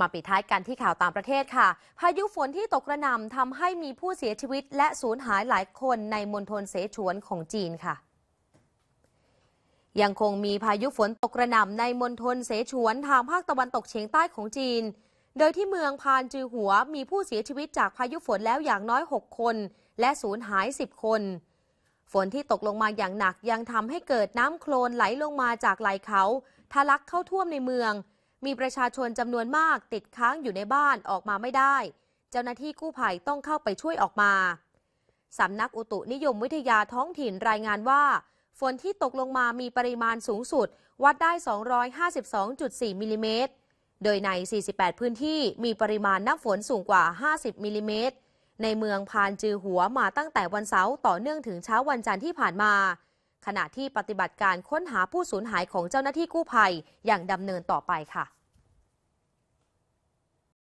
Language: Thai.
มาปิดท้ายกันที่ข่าวตามประเทศค่ะ พายุฝนที่ตกกระหน่ำทำให้มีผู้เสียชีวิตและสูญหายหลายคนในมณฑลเสฉวนของจีนค่ะ ยังคงมีพายุฝนตกกระหน่ำในมณฑลเสฉวนทางภาคตะวันตกเฉียงใต้ของจีน โดยที่เมืองพานจือหัวมีผู้เสียชีวิตจากพายุฝนแล้วอย่างน้อย 6 คน และสูญหาย 10 คน ฝนที่ตกลงมาอย่างหนักยังทำให้เกิดน้ำโคลนไหลลงมาจากไหลเขาทะลักเข้าท่วมในเมืองมีประชาชนจำนวนมากติดค้างอยู่ในบ้านออกมาไม่ได้ เจ้าหน้าที่กู้ภัยต้องเข้าไปช่วยออกมาสำนักอุตุนิยมวิทยาท้องถิ่นรายงานว่า ฝนที่ตกลงมามีปริมาณสูงสุดวัดได้ 252.4 มิลิเมตร โดยใน 48 พื้นที่มีปริมาณน้ำฝนสูงกว่า 50 มิลิเมตร ในเมืองพานจือหัวมาตั้งแต่วันเสาร์ต่อเนื่องถึงเช้าวันจันทร์ที่ผ่านมาขณะที่ปฏิบัติการค้นหาผู้สูญหายของเจ้าหน้าที่กู้ภัยอย่างดำเนินต่อไปค่ะ